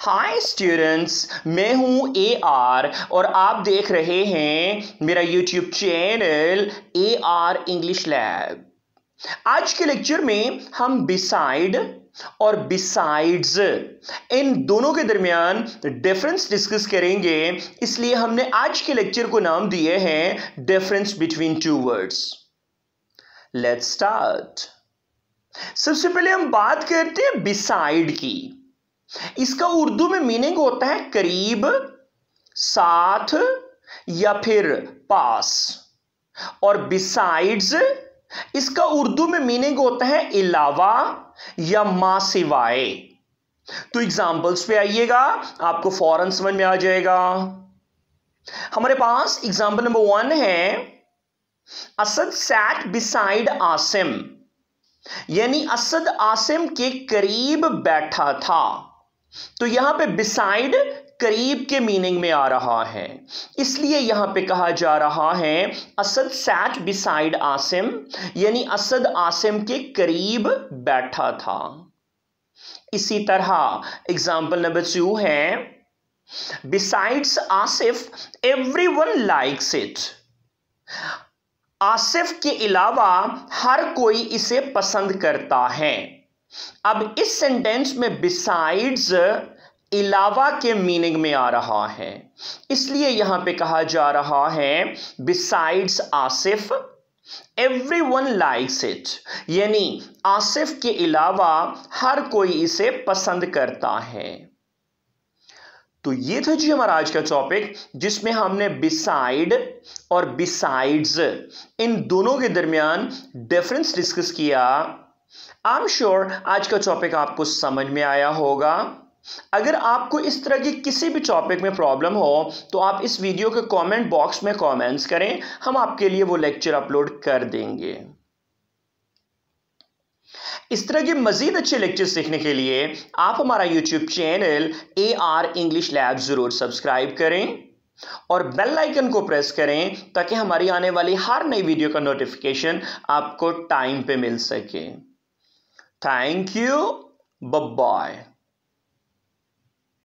Hi students मैं हूं A R और आप देख रहे हैं मेरा YouTube channel A R English lab आज के लेक्चर में हम बिसाइड और बिसाइड्स इन दोनों के दरमियान डिफरेंस डिस्कस करेंगे इसलिए हमने आज के लेक्चर को नाम दिए हैं difference between two words let's start सबसे पहले हम बात करते हैं बिसाइड की इसका उर्दू में मीनिंग होता है करीब साथ या फिर पास और बिसाइड्स इसका उर्दू में मीनिंग होता है इलावा या मां सिवाय तो एग्जाम्पल्स पे आइएगा आपको फौरन समझ में आ जाएगा हमारे पास एग्जाम्पल नंबर वन है असद सैट बिसाइड आसिम यानी असद आसिम के करीब बैठा था तो यहां पे बिसाइड करीब के मीनिंग में आ रहा है इसलिए यहां पे कहा जा रहा है असद सैट बिसाइड आसिम यानी असद आसिम के करीब बैठा था इसी तरह एग्जाम्पल नंबर टू है besides Asif everyone likes it Asif के अलावा हर कोई इसे पसंद करता है अब इस सेंटेंस में बिसाइड्स इलावा के मीनिंग में आ रहा है इसलिए यहां पे कहा जा रहा है besides Asif everyone likes it यानी आसिफ के अलावा हर कोई इसे पसंद करता है तो ये था जी हमारा आज का टॉपिक जिसमें हमने बिसाइड और बिसाइड्स इन दोनों के दरमियान डिफरेंस डिस्कस किया आई एम श्योर आज का टॉपिक आपको समझ में आया होगा अगर आपको इस तरह की किसी भी टॉपिक में प्रॉब्लम हो तो आप इस वीडियो के कमेंट बॉक्स में कमेंट्स करें हम आपके लिए वो लेक्चर अपलोड कर देंगे इस तरह के मजीद अच्छे लेक्चर सीखने के लिए आप हमारा YouTube channel A R English lab ज़रूर सब्सक्राइब करें और बेल आइकन को प्रेस करें ताकि हमारी आने वाली हर नई वीडियो का नोटिफिकेशन आपको टाइम पे मिल सके Thank you. Bye bye.